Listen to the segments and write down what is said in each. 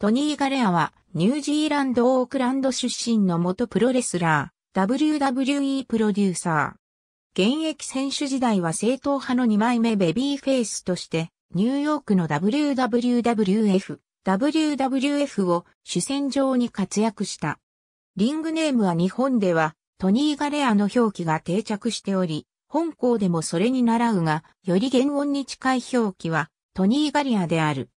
トニー・ガレアは、ニュージーランド・オークランド出身の元プロレスラー、WWE プロデューサー。現役選手時代は正統派の2枚目ベビーフェイスとして、ニューヨークの WWWF、WWF を主戦場に活躍した。リングネームは日本では、トニー・ガレアの表記が定着しており、本校でもそれに倣うが、より原音に近い表記は、トニー・ガリアである。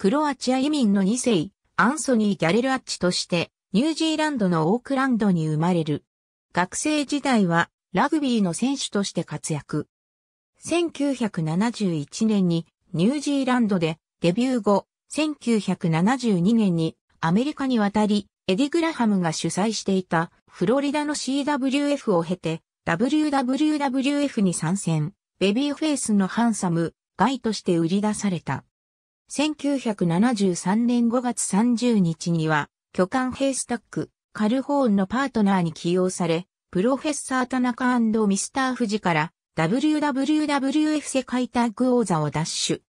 クロアチア移民の2世、アンソニー・ギャレルアッチとして、ニュージーランドのオークランドに生まれる。学生時代は、ラグビーの選手として活躍。1971年にニュージーランドでデビュー後、1972年にアメリカに渡り、エディ・グラハムが主催していたフロリダの CWF を経て WWWF に参戦、ベビーフェイスのハンサム、ガイとして売り出された。1973年5月30日には、巨漢ヘイスタック、カルホーンのパートナーに起用され、プロフェッサー田中ミスター富士から WWWF 世界タッグ王座を奪取。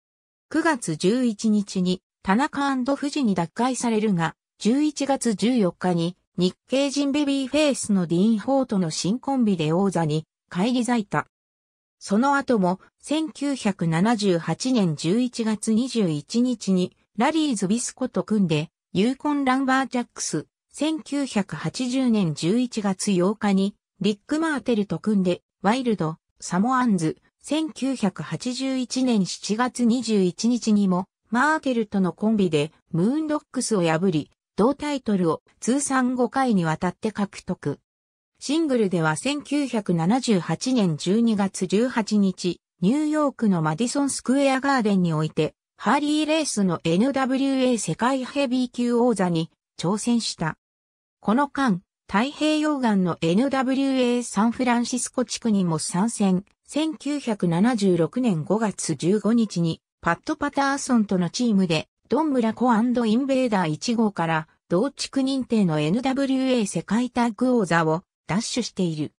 9月11日に田中富士に奪回されるが、11月14日に日系人ベビーフェイスのディーン・ホートの新コンビで王座に返り咲いた。その後も1978年11月21日にラリーズ・ビスコと組んでユーコン・ランバージャックス、1980年11月8日にリック・マーテルと組んでワイルド、サモアンズ、1981年7月21日にもマーテルとのコンビでムーンドックスを破り、同タイトルを通算5回にわたって獲得。シングルでは1978年12月18日、ニューヨークのマディソンスクエアガーデンにおいて、ハーリーレースの NWA 世界ヘビー級王座に挑戦した。この間、太平洋岸の NWA サンフランシスコ地区にも参戦。1976年5月15日に、パッド・パターソンとのチームで、ドンブラコインベーダー1号から、同地区認定の NWA 世界タッグ王座を奪取している。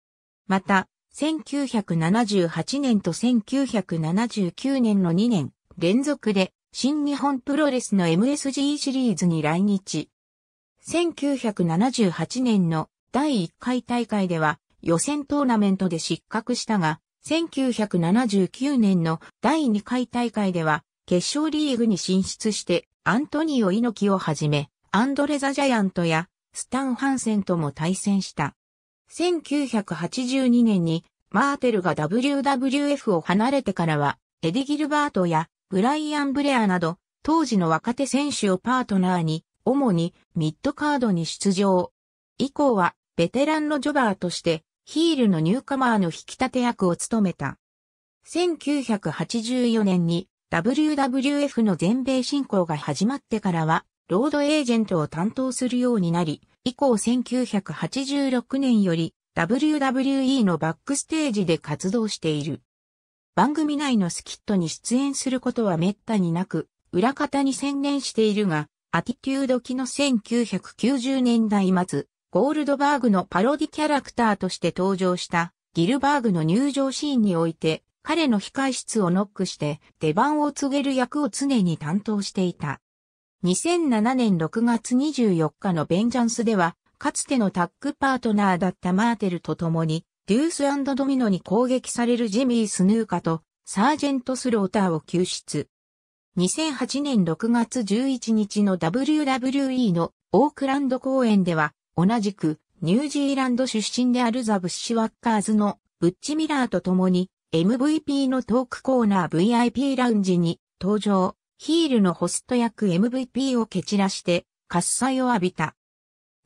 また、1978年と1979年の2年連続で新日本プロレスの MSG シリーズに来日。1978年の第1回大会では予選トーナメントで失格したが、1979年の第2回大会では決勝リーグに進出してアントニオ猪木をはじめ、アンドレザ・ジャイアントやスタン・ハンセンとも対戦した。1982年にマーテルが WWF を離れてからは、エディ・ギルバートやブライアン・ブレアなど、当時の若手選手をパートナーに、主にミッドカードに出場。以降は、ベテランのジョバーとして、ヒールのニューカマーの引き立て役を務めた。1984年に WWF の全米進行が始まってからは、ロードエージェントを担当するようになり、以降1986年より WWE のバックステージで活動している。番組内のスキットに出演することは滅多になく、裏方に専念しているが、アティテュード期の1990年代末、ゴールドバーグのパロディキャラクターとして登場したギルバーグの入場シーンにおいて、彼の控室をノックして出番を告げる役を常に担当していた。2007年6月24日のベンジャンスでは、かつてのタッグパートナーだったマーテルと共に、デュースドミノに攻撃されるジミー・スヌーカと、サージェント・スローターを救出。2008年6月11日の WWE のオークランド公演では、同じくニュージーランド出身であるザ・ブッシュワッカーズのブッチ・ミラーと共に MVP のトークコーナー VIP ラウンジに登場。ヒールのホスト役 MVP を蹴散らして、喝采を浴びた。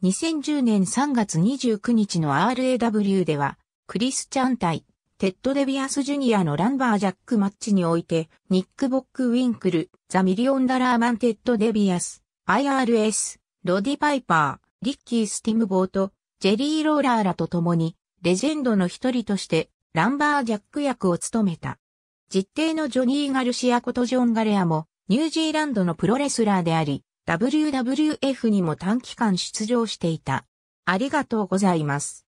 2010年3月29日の RAW では、クリスチャン対、テッド・デビアス・ジュニアのランバージャックマッチにおいて、ニック・ボック・ウィンクル、ザ・ミリオン・ダラーマン・テッド・デビアス、IRS、ロディ・パイパー、リッキー・スティムボート、ジェリー・ローラーらと共に、レジェンドの一人として、ランバージャック役を務めた。実定のジョニー・ガルシアことジョン・ガレアも、ニュージーランドのプロレスラーであり、WWF にも短期間出場していた。ありがとうございます。